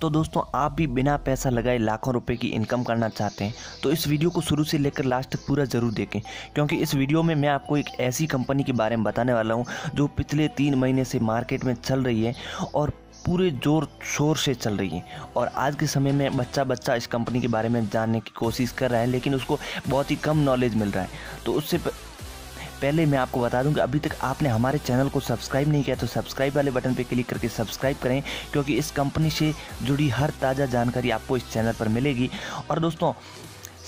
तो दोस्तों आप भी बिना पैसा लगाए लाखों रुपए की इनकम करना चाहते हैं तो इस वीडियो को शुरू से लेकर लास्ट तक पूरा ज़रूर देखें क्योंकि इस वीडियो में मैं आपको एक ऐसी कंपनी के बारे में बताने वाला हूँ जो पिछले तीन महीने से मार्केट में चल रही है और पूरे जोर शोर से चल रही है और आज के समय में बच्चा बच्चा इस कंपनी के बारे में जानने की कोशिश कर रहा है लेकिन उसको बहुत ही कम नॉलेज मिल रहा है तो उससे प... पहले मैं आपको बता दूं कि अभी तक आपने हमारे चैनल को सब्सक्राइब नहीं किया तो सब्सक्राइब वाले बटन पर क्लिक करके सब्सक्राइब करें क्योंकि इस कंपनी से जुड़ी हर ताज़ा जानकारी आपको इस चैनल पर मिलेगी और दोस्तों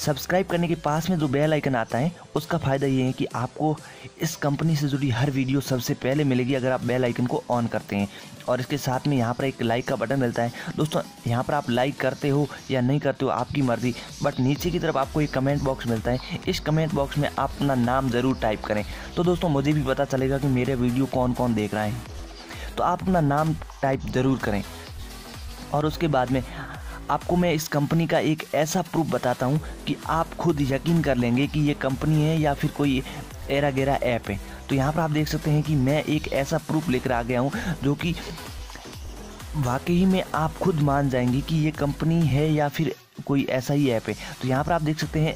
सब्सक्राइब करने के पास में जो बेल आइकन आता है उसका फ़ायदा ये है कि आपको इस कंपनी से जुड़ी हर वीडियो सबसे पहले मिलेगी अगर आप बेल आइकन को ऑन करते हैं और इसके साथ में यहाँ पर एक लाइक का बटन मिलता है दोस्तों यहाँ पर आप लाइक करते हो या नहीं करते हो आपकी मर्ज़ी बट नीचे की तरफ आपको एक कमेंट बॉक्स मिलता है इस कमेंट बॉक्स में आप अपना नाम ज़रूर टाइप करें तो दोस्तों मुझे भी पता चलेगा कि मेरे वीडियो कौन कौन देख रहा है तो आप अपना नाम टाइप ज़रूर करें और उसके बाद में आपको मैं इस कंपनी का एक ऐसा प्रूफ बताता हूँ कि आप खुद यकीन कर लेंगे कि ये कंपनी है या फिर कोई एरा गेरा ऐप है तो यहाँ पर आप देख सकते हैं कि मैं एक ऐसा प्रूफ लेकर आ गया हूँ जो कि वाकई में आप खुद मान जाएंगे कि ये कंपनी है या फिर कोई ऐसा ही ऐप है तो यहाँ पर आप देख सकते हैं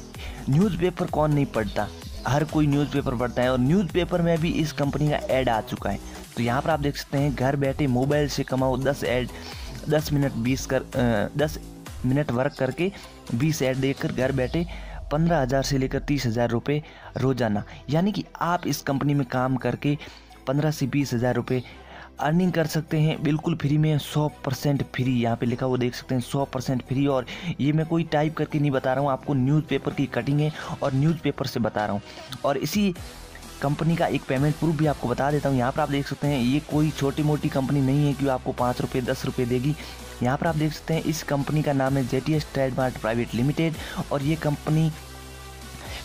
न्यूज़पेपर कौन नहीं पढ़ता हर कोई न्यूज़पेपर पढ़ता है और न्यूज़पेपर में भी इस कंपनी का ऐड आ चुका है तो यहाँ पर आप देख सकते हैं घर बैठे मोबाइल से कमाओ दस ऐड दस मिनट बीस कर दस मिनट वर्क करके बीस ऐड देकर घर बैठे पंद्रह हज़ार से लेकर तीस हज़ार रुपये रोज़ाना यानी कि आप इस कंपनी में काम करके पंद्रह से बीस हज़ार रुपये अर्निंग कर सकते हैं बिल्कुल फ्री में सौ परसेंट फ्री यहाँ पे लिखा हुआ देख सकते हैं सौ परसेंट फ्री और ये मैं कोई टाइप करके नहीं बता रहा हूँ आपको न्यूज़पेपर की कटिंग है और न्यूज़पेपर से बता रहा हूँ और इसी कंपनी का एक पेमेंट प्रूफ भी आपको बता देता हूँ यहाँ पर आप देख सकते हैं ये कोई छोटी मोटी कंपनी नहीं है कि आपको पाँच रुपये दस रुपये देगी यहाँ पर आप देख सकते हैं इस कंपनी का नाम है J T S Trademart private limited और ये कंपनी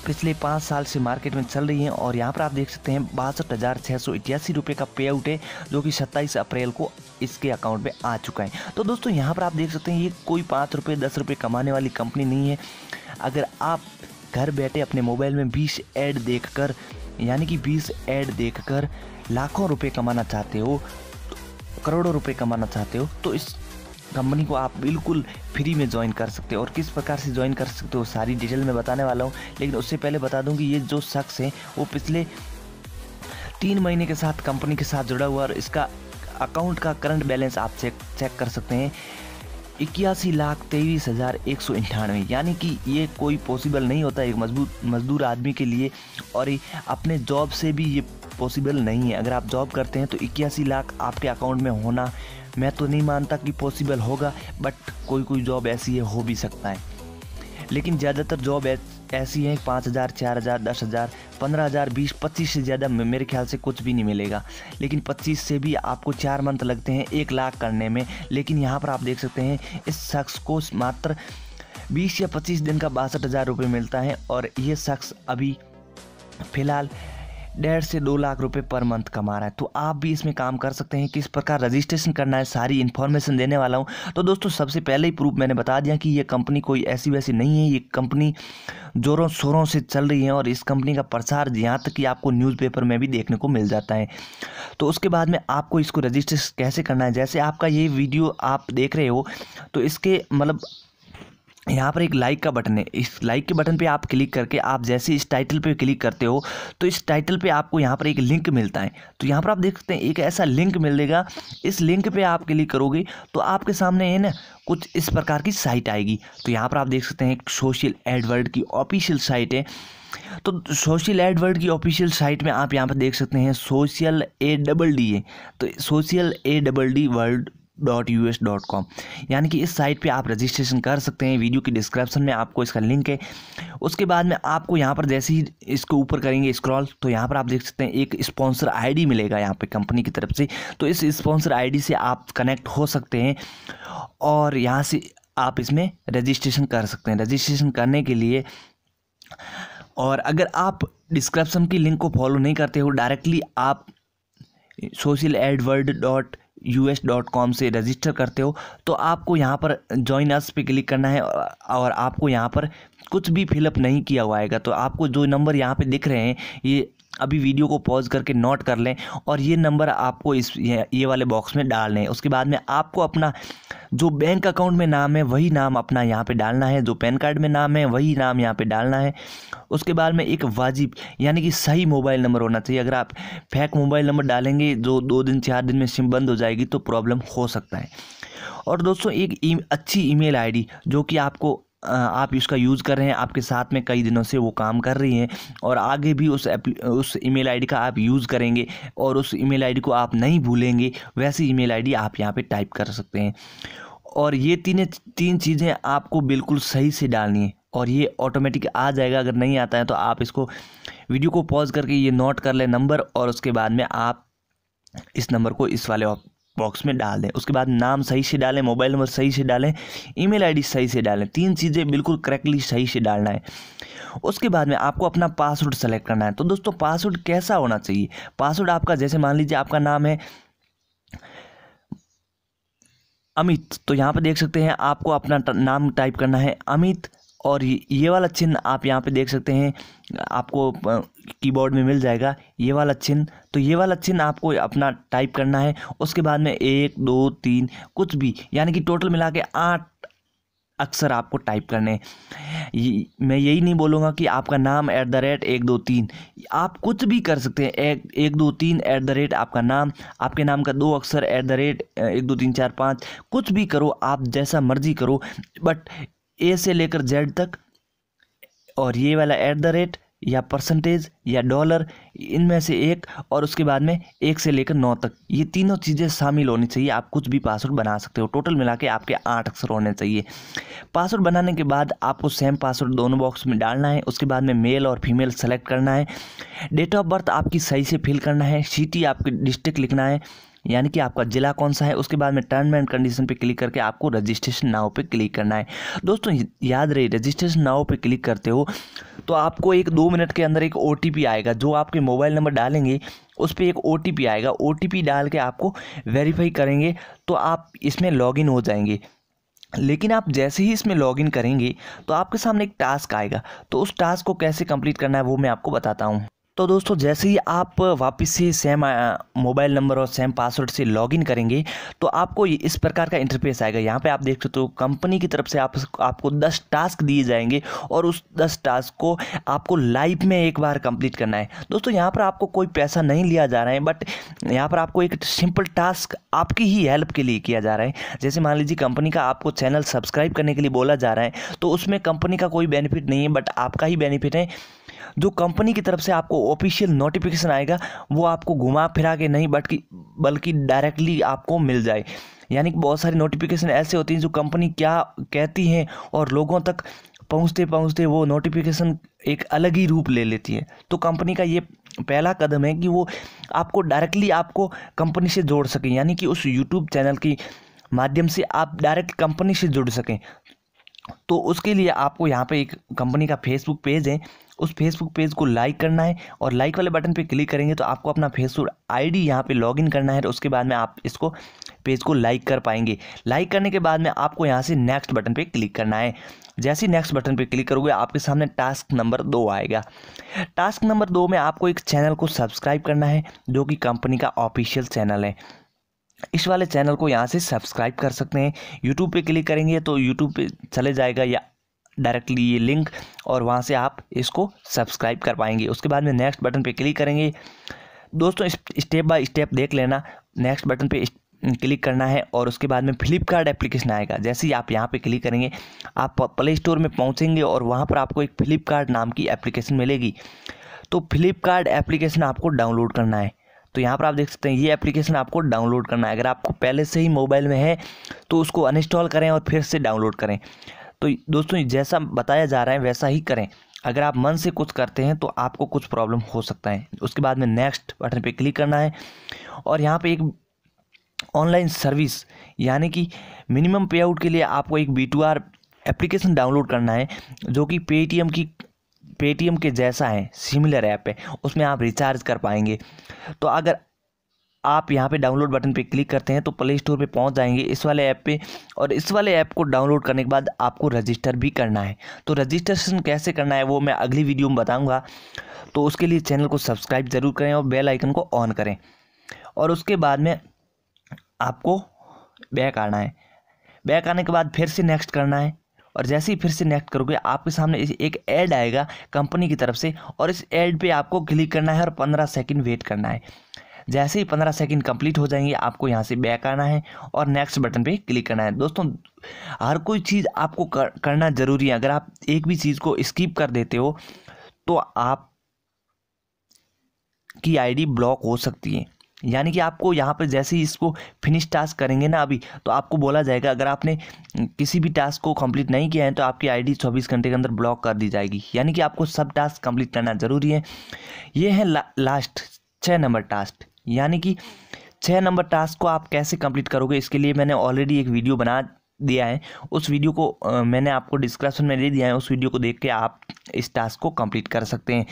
पिछले पाँच साल से मार्केट में चल रही है और यहाँ पर आप देख सकते हैं बासठ हज़ार छः सौ इक्यासी रुपये का पे आउट है जो कि सत्ताईस अप्रैल को इसके अकाउंट में आ चुका है तो दोस्तों यहाँ पर आप देख सकते हैं ये कोई पाँच रुपये दस रुपये कमाने वाली कंपनी नहीं है अगर आप घर बैठे अपने मोबाइल में बीस ऐड देखकर यानी कि 20 ऐड देखकर लाखों रुपए कमाना चाहते हो करोड़ों रुपए कमाना चाहते हो तो इस कंपनी को आप बिल्कुल फ्री में ज्वाइन कर सकते हो और किस प्रकार से ज्वाइन कर सकते हो सारी डिटेल में बताने वाला हूँ लेकिन उससे पहले बता दूँ कि ये जो शख्स है वो पिछले तीन महीने के साथ कंपनी के साथ जुड़ा हुआ और इसका अकाउंट का करंट बैलेंस आप चेक चेक कर सकते हैं इक्यासी लाख तेईस हज़ार एक सौ अंठानवे यानी कि ये कोई पॉसिबल नहीं होता एक मजबूत मजदूर आदमी के लिए और अपने जॉब से भी ये पॉसिबल नहीं है अगर आप जॉब करते हैं तो इक्यासी लाख आपके अकाउंट में होना मैं तो नहीं मानता कि पॉसिबल होगा बट कोई कोई जॉब ऐसी है हो भी सकता है लेकिन ज़्यादातर जॉब ऐसी हैं पाँच हज़ार चार हज़ार दस हज़ार पंद्रह हज़ार बीस पच्चीस से ज़्यादा मेरे ख्याल से कुछ भी नहीं मिलेगा लेकिन पच्चीस से भी आपको चार मंथ लगते हैं एक लाख करने में लेकिन यहाँ पर आप देख सकते हैं इस शख्स को मात्र बीस या पच्चीस दिन का बासठ हज़ार रुपये मिलता है और ये शख्स अभी फ़िलहाल डेढ़ से दो लाख रुपए पर मंथ कमा रहा है तो आप भी इसमें काम कर सकते हैं किस प्रकार रजिस्ट्रेशन करना है सारी इन्फॉर्मेशन देने वाला हूँ तो दोस्तों सबसे पहले ही प्रूफ मैंने बता दिया कि ये कंपनी कोई ऐसी वैसी नहीं है ये कंपनी जोरों शोरों से चल रही है और इस कंपनी का प्रसार यहाँ तक कि आपको न्यूज़पेपर में भी देखने को मिल जाता है तो उसके बाद में आपको इसको रजिस्ट्रेशन कैसे करना है जैसे आपका ये वीडियो आप देख रहे हो तो इसके मतलब यहाँ पर एक लाइक का बटन है इस लाइक के बटन पे आप क्लिक करके आप जैसे इस टाइटल पे क्लिक करते हो तो इस टाइटल पे आपको यहाँ पर एक लिंक मिलता है तो यहाँ पर आप देख सकते हैं एक ऐसा लिंक मिल देगा इस लिंक पे आप क्लिक करोगे तो आपके सामने है ना कुछ इस प्रकार की साइट आएगी तो यहाँ पर आप देख सकते हैं एक सोशल एडवर्ड की ऑफिशियल साइट है तो सोशल एडवर्ड की ऑफिशियल साइट में आप यहाँ पर देख सकते हैं सोशल ए डबल डी है तो social A double D world dot US dot डॉट कॉम यानी कि इस साइट पे आप रजिस्ट्रेशन कर सकते हैं वीडियो की डिस्क्रिप्शन में आपको इसका लिंक है उसके बाद में आपको यहाँ पर जैसे ही इसके ऊपर करेंगे स्क्रॉल तो यहाँ पर आप देख सकते हैं एक स्पॉन्सर आईडी मिलेगा यहाँ पे कंपनी की तरफ से तो इस स्पॉन्सर आईडी से आप कनेक्ट हो सकते हैं और यहाँ से आप इसमें रजिस्ट्रेशन कर सकते हैं रजिस्ट्रेशन करने के लिए और अगर आप डिस्क्रिप्शन की लिंक को फॉलो नहीं करते हो डायरेक्टली आप social add world dot US dot डॉट कॉम से रजिस्टर करते हो तो आपको यहाँ पर ज्वाइन अस पे क्लिक करना है और आपको यहाँ पर कुछ भी फिलअप नहीं किया हुआ आएगा तो आपको जो नंबर यहाँ पे दिख रहे हैं ये अभी वीडियो को पॉज करके नोट कर लें और ये नंबर आपको इस ये वाले बॉक्स में डाल लें उसके बाद में आपको अपना जो बैंक अकाउंट में नाम है वही नाम अपना यहाँ पे डालना है जो पैन कार्ड में नाम है वही नाम यहाँ पे डालना है उसके बाद में एक वाजिब यानी कि सही मोबाइल नंबर होना चाहिए अगर आप फेक मोबाइल नंबर डालेंगे जो दो दिन चार दिन में सिम बंद हो जाएगी तो प्रॉब्लम हो सकता है और दोस्तों एक e, अच्छी ईमेल आईडी जो कि आपको आप इसका यूज़ कर रहे हैं आपके साथ में कई दिनों से वो काम कर रही हैं और आगे भी उस उस ईमेल आईडी का आप यूज़ करेंगे और उस ईमेल आईडी को आप नहीं भूलेंगे वैसी ईमेल आईडी आप यहाँ पे टाइप कर सकते हैं और ये तीन तीन चीज़ें आपको बिल्कुल सही से डालनी है और ये ऑटोमेटिक आ जाएगा अगर नहीं आता है तो आप इसको वीडियो को पॉज करके ये नोट कर लें नंबर और उसके बाद में आप इस नंबर को इस वाले बॉक्स में डाल दें उसके बाद नाम सही से डालें मोबाइल नंबर सही से डालें ईमेल आईडी सही से डालें तीन चीज़ें बिल्कुल करेक्टली सही से डालना है उसके बाद में आपको अपना पासवर्ड सेलेक्ट करना है तो दोस्तों पासवर्ड कैसा होना चाहिए पासवर्ड आपका जैसे मान लीजिए आपका नाम है अमित तो यहाँ पर देख सकते हैं आपको अपना नाम टाइप करना है अमित और ये वाला चिन्ह आप यहाँ पे देख सकते हैं आपको कीबोर्ड में मिल जाएगा ये वाला चिन्ह तो ये वाला चिन्ह आपको अपना टाइप करना है उसके बाद में एक दो तीन कुछ भी यानी कि टोटल मिला के आठ अक्सर आपको टाइप करने मैं यही नहीं बोलूँगा कि आपका नाम ऐट द रेट एक दो तीन आप कुछ भी कर सकते हैं एक एक दो तीन ऐट द रेट आपका नाम आपके नाम का दो अक्सर ऐट द रेट एक दो तीन चार पाँच कुछ भी करो आप जैसा मर्जी करो बट ए से लेकर जेड तक और ये वाला ऐट द रेट या परसेंटेज या डॉलर इनमें से एक और उसके बाद में एक से लेकर नौ तक ये तीनों चीज़ें शामिल होनी चाहिए आप कुछ भी पासवर्ड बना सकते हो टोटल मिला के आपके आठ अक्षर होने चाहिए पासवर्ड बनाने के बाद आपको सेम पासवर्ड दोनों बॉक्स में डालना है उसके बाद में मेल और फीमेल सेलेक्ट करना है डेट ऑफ बर्थ आपकी सही से फिल करना है सिटी आपके डिस्ट्रिक्ट लिखना है यानी कि आपका ज़िला कौन सा है उसके बाद में टर्म एंड कंडीशन पे क्लिक करके आपको रजिस्ट्रेशन नाव पे क्लिक करना है दोस्तों याद रहे रजिस्ट्रेशन नाव पे क्लिक करते हो तो आपको एक दो मिनट के अंदर एक ओ आएगा जो आपके मोबाइल नंबर डालेंगे उस पर एक ओ आएगा ओ डाल के आपको वेरीफाई करेंगे तो आप इसमें लॉगिन हो जाएंगे लेकिन आप जैसे ही इसमें लॉगिन करेंगे तो आपके सामने एक टास्क आएगा तो उस टास्क को कैसे कंप्लीट करना है वो मैं आपको बताता हूँ तो दोस्तों जैसे ही आप वापस से सेम मोबाइल नंबर और सेम पासवर्ड से लॉगिन करेंगे तो आपको इस प्रकार का इंटरफेस आएगा यहाँ पे आप देख सकते हो तो कंपनी की तरफ से आप आपको 10 टास्क दिए जाएंगे और उस 10 टास्क को आपको लाइव में एक बार कंप्लीट करना है दोस्तों यहाँ पर आपको कोई पैसा नहीं लिया जा रहा है बट यहाँ पर आपको एक सिंपल टास्क आपकी ही हेल्प के लिए किया जा रहा है जैसे मान लीजिए कंपनी का आपको चैनल सब्सक्राइब करने के लिए बोला जा रहा है तो उसमें कंपनी का कोई बेनिफिट नहीं है बट आपका ही बेनिफिट है जो कंपनी की तरफ से आपको ऑफिशियल नोटिफिकेशन आएगा वो आपको घुमा फिरा के नहीं बल्कि बल्कि डायरेक्टली आपको मिल जाए यानी कि बहुत सारी नोटिफिकेशन ऐसे होती हैं जो कंपनी क्या कहती हैं और लोगों तक पहुंचते पहुंचते वो नोटिफिकेशन एक अलग ही रूप ले लेती है तो कंपनी का ये पहला कदम है कि वो आपको डायरेक्टली आपको कंपनी से जोड़ सकें यानी कि उस यूट्यूब चैनल की माध्यम से आप डायरेक्ट कंपनी से जुड़ सकें तो उसके लिए आपको यहाँ पे एक कंपनी का फेसबुक पेज है उस फेसबुक पेज को लाइक करना है और लाइक वाले बटन पर क्लिक करेंगे तो आपको अपना फेसबुक आई डी यहाँ पर लॉग इन करना है तो उसके बाद में आप इसको पेज को लाइक कर पाएंगे लाइक करने के बाद में आपको यहाँ से नेक्स्ट बटन पर क्लिक करना है जैसे ही नेक्स्ट बटन पर क्लिक करोगे आपके सामने टास्क नंबर दो आएगा टास्क नंबर दो में आपको एक चैनल को सब्सक्राइब करना है जो कि कंपनी का ऑफिशियल चैनल है इस वाले चैनल को यहाँ से सब्सक्राइब कर सकते हैं यूट्यूब पे क्लिक करेंगे तो यूट्यूब पे चले जाएगा या डायरेक्टली ये लिंक और वहाँ से आप इसको सब्सक्राइब कर पाएंगे उसके बाद में नेक्स्ट बटन पर क्लिक करेंगे दोस्तों स्टेप बाय स्टेप देख लेना नेक्स्ट बटन पे क्लिक करना है और उसके बाद में फ्लिपकार्ट एप्लीकेशन आएगा जैसे ही आप यहाँ पे क्लिक करेंगे आप प्ले स्टोर में पहुँचेंगे और वहाँ पर आपको एक फ्लिपकार्ट नाम की एप्लीकेशन मिलेगी तो फ्लिपकार्ट एप्लीकेशन आपको डाउनलोड करना है तो यहाँ पर आप देख सकते हैं ये एप्लीकेशन आपको डाउनलोड करना है अगर आपको पहले से ही मोबाइल में है तो उसको अनइंस्टॉल करें और फिर से डाउनलोड करें तो दोस्तों जैसा बताया जा रहा है वैसा ही करें अगर आप मन से कुछ करते हैं तो आपको कुछ प्रॉब्लम हो सकता है उसके बाद में नेक्स्ट बटन पे क्लिक करना है और यहाँ पे एक ऑनलाइन सर्विस यानी कि मिनिमम पे आउट के लिए आपको एक B two R application download करना है जो कि पेटीएम की पेटीएम के जैसा है सिमिलर ऐप है उसमें आप रिचार्ज कर पाएंगे तो अगर आप यहाँ पे डाउनलोड बटन पे क्लिक करते हैं तो प्ले स्टोर पर पहुँच जाएंगे इस वाले ऐप पे और इस वाले ऐप को डाउनलोड करने के बाद आपको रजिस्टर भी करना है तो रजिस्ट्रेशन कैसे करना है वो मैं अगली वीडियो में बताऊँगा तो उसके लिए चैनल को सब्सक्राइब ज़रूर करें और बेल आइकन को ऑन करें और उसके बाद में आपको बैक आना है बैक आने के बाद फिर से नेक्स्ट करना है और जैसे ही फिर से नेक्स्ट करोगे आपके सामने एक ऐड आएगा कंपनी की तरफ से और इस ऐड पे आपको क्लिक करना है और पंद्रह सेकंड वेट करना है जैसे ही पंद्रह सेकेंड कंप्लीट हो जाएंगे आपको यहाँ से बैक आना है और नेक्स्ट बटन पर क्लिक करना है दोस्तों हर कोई चीज़ आपको करना ज़रूरी है अगर आप एक भी चीज़ को स्किप कर देते हो तो आप की आईडी ब्लॉक हो सकती है यानी कि आपको यहाँ पर जैसे ही इसको फिनिश टास्क करेंगे ना अभी तो आपको बोला जाएगा अगर आपने किसी भी टास्क को कंप्लीट नहीं किया है तो आपकी आईडी 24 घंटे के अंदर ब्लॉक कर दी जाएगी यानी कि आपको सब टास्क कंप्लीट करना ज़रूरी है ये है ला, लास्ट छः नंबर टास्क यानी कि छः नंबर टास्क को आप कैसे कंप्लीट करोगे इसके लिए मैंने ऑलरेडी एक वीडियो बना दिया है उस वीडियो को आ, मैंने आपको डिस्क्रिप्शन में दे दिया है उस वीडियो को देख के आप इस टास्क को कंप्लीट कर सकते हैं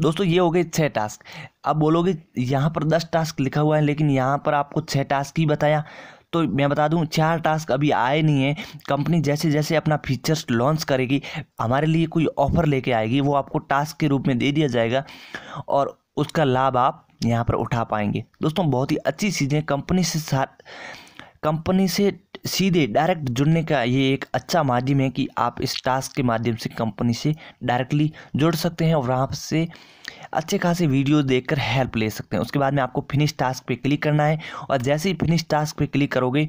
दोस्तों ये हो गए छः टास्क अब बोलोगे यहाँ पर दस टास्क लिखा हुआ है लेकिन यहाँ पर आपको छः टास्क ही बताया तो मैं बता दूं चार टास्क अभी आए नहीं हैं कंपनी जैसे जैसे अपना फीचर्स लॉन्च करेगी हमारे लिए कोई ऑफर लेके आएगी वो आपको टास्क के रूप में दे दिया जाएगा और उसका लाभ आप यहाँ पर उठा पाएंगे दोस्तों बहुत ही अच्छी चीज़ें कंपनी से साथ कंपनी से सीधे डायरेक्ट जुड़ने का ये एक अच्छा माध्यम है कि आप इस टास्क के माध्यम से कंपनी से डायरेक्टली जुड़ सकते हैं और वहाँ से अच्छे खासे वीडियो देखकर हेल्प ले सकते हैं उसके बाद में आपको फिनिश टास्क पे क्लिक करना है और जैसे ही फिनिश टास्क पे क्लिक करोगे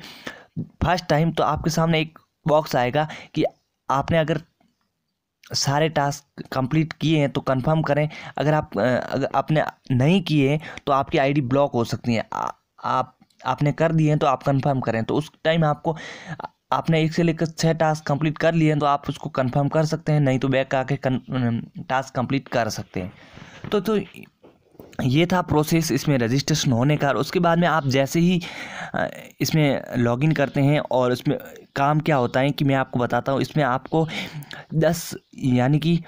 फर्स्ट टाइम तो आपके सामने एक बॉक्स आएगा कि आपने अगर सारे टास्क कंप्लीट किए हैं तो कंफर्म करें अगर आप अगर आपने नहीं किए तो आपकी आईडी ब्लॉक हो सकती है आप आपने कर दिए हैं तो आप कंफर्म करें तो उस टाइम आपको आपने एक से लेकर छः टास्क कंप्लीट कर लिए हैं तो आप उसको कंफर्म कर सकते हैं नहीं तो बैक आके टास्क कंप्लीट कर सकते हैं तो तो ये था प्रोसेस इसमें रजिस्ट्रेशन होने का और उसके बाद में आप जैसे ही इसमें लॉगिन करते हैं और इसमें काम क्या होता है कि मैं आपको बताता हूँ इसमें आपको दस यानी कि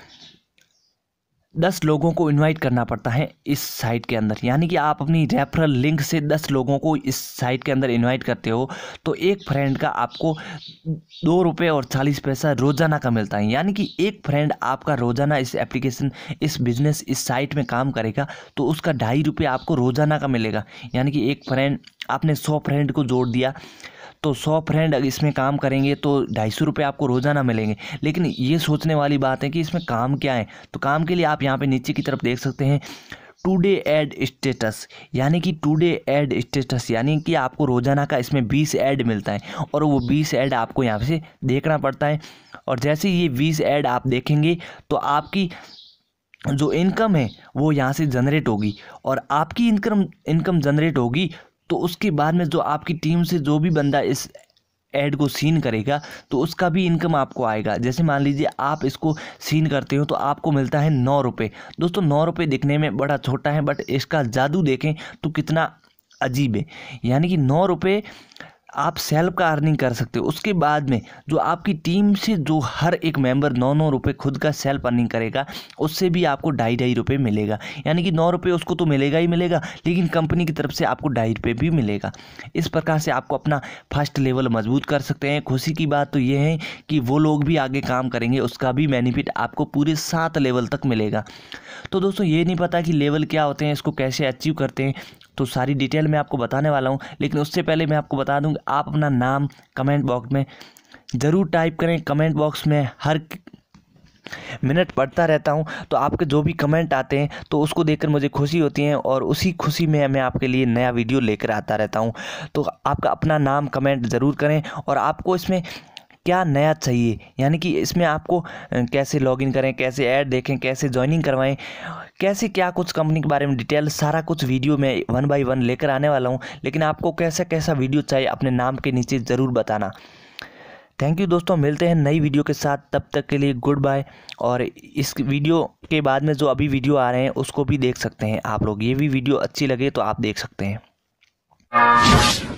दस लोगों को इनवाइट करना पड़ता है इस साइट के अंदर यानी कि आप अपनी रेफरल लिंक से दस लोगों को इस साइट के अंदर इनवाइट करते हो तो एक फ्रेंड का आपको दो रुपये और चालीस पैसा रोज़ाना का मिलता है यानी कि एक फ्रेंड आपका रोज़ाना इस एप्लीकेशन इस बिज़नेस इस साइट में काम करेगा तो उसका ढाई रुपये आपको रोज़ाना का मिलेगा यानी कि एक फ्रेंड आपने सौ फ्रेंड को जोड़ दिया तो सौ फ्रेंड इसमें काम करेंगे तो ढाई सौ रुपये आपको रोज़ाना मिलेंगे लेकिन ये सोचने वाली बात है कि इसमें काम क्या है तो काम के लिए आप यहाँ पर नीचे की तरफ देख सकते हैं टुडे एड स्टेटस यानी कि टुडे एड स्टेटस यानी कि आपको रोज़ाना का इसमें 20 ऐड मिलता है और वो 20 ऐड आपको यहाँ से देखना पड़ता है और जैसे ये 20 ऐड आप देखेंगे तो आपकी जो इनकम है वो यहाँ से जनरेट होगी और आपकी इनकम इनकम जनरेट होगी तो उसके बाद में जो आपकी टीम से जो भी बंदा इस एड को सीन करेगा तो उसका भी इनकम आपको आएगा जैसे मान लीजिए आप इसको सीन करते हो तो आपको मिलता है नौ रुपये दोस्तों नौ रुपये दिखने में बड़ा छोटा है बट इसका जादू देखें तो कितना अजीब है यानी कि नौ रुपये आप सेल्फ का अर्निंग कर सकते हो उसके बाद में जो आपकी टीम से जो हर एक मेंबर नौ नौ रुपये खुद का सेल्फ अर्निंग करेगा उससे भी आपको ढाई ढाई रुपये मिलेगा यानी कि नौ रुपये उसको तो मिलेगा ही मिलेगा लेकिन कंपनी की तरफ से आपको ढाई रुपये भी मिलेगा इस प्रकार से आपको अपना फर्स्ट लेवल मजबूत कर सकते हैं खुशी की बात तो ये है कि वो लोग भी आगे काम करेंगे उसका भी बेनिफिट आपको पूरे सात लेवल तक मिलेगा तो दोस्तों ये नहीं पता कि लेवल क्या होते हैं इसको कैसे अचीव करते हैं तो सारी डिटेल मैं आपको बताने वाला हूँ लेकिन उससे पहले मैं आपको बता दूँगा आप अपना नाम कमेंट बॉक्स में ज़रूर टाइप करें कमेंट बॉक्स में हर मिनट पढ़ता रहता हूँ तो आपके जो भी कमेंट आते हैं तो उसको देखकर मुझे खुशी होती है और उसी खुशी में मैं आपके लिए नया वीडियो लेकर आता रहता हूँ तो आपका अपना नाम कमेंट ज़रूर करें और आपको इसमें क्या नया चाहिए यानी कि इसमें आपको कैसे लॉगिन करें कैसे ऐड देखें कैसे ज्वाइनिंग करवाएं कैसे क्या कुछ कंपनी के बारे में डिटेल सारा कुछ वीडियो में वन बाई वन लेकर आने वाला हूँ लेकिन आपको कैसा कैसा वीडियो चाहिए अपने नाम के नीचे ज़रूर बताना थैंक यू दोस्तों मिलते हैं नई वीडियो के साथ तब तक के लिए गुड बाय और इस वीडियो के बाद में जो अभी वीडियो आ रहे हैं उसको भी देख सकते हैं आप लोग ये भी वीडियो अच्छी लगे तो आप देख सकते हैं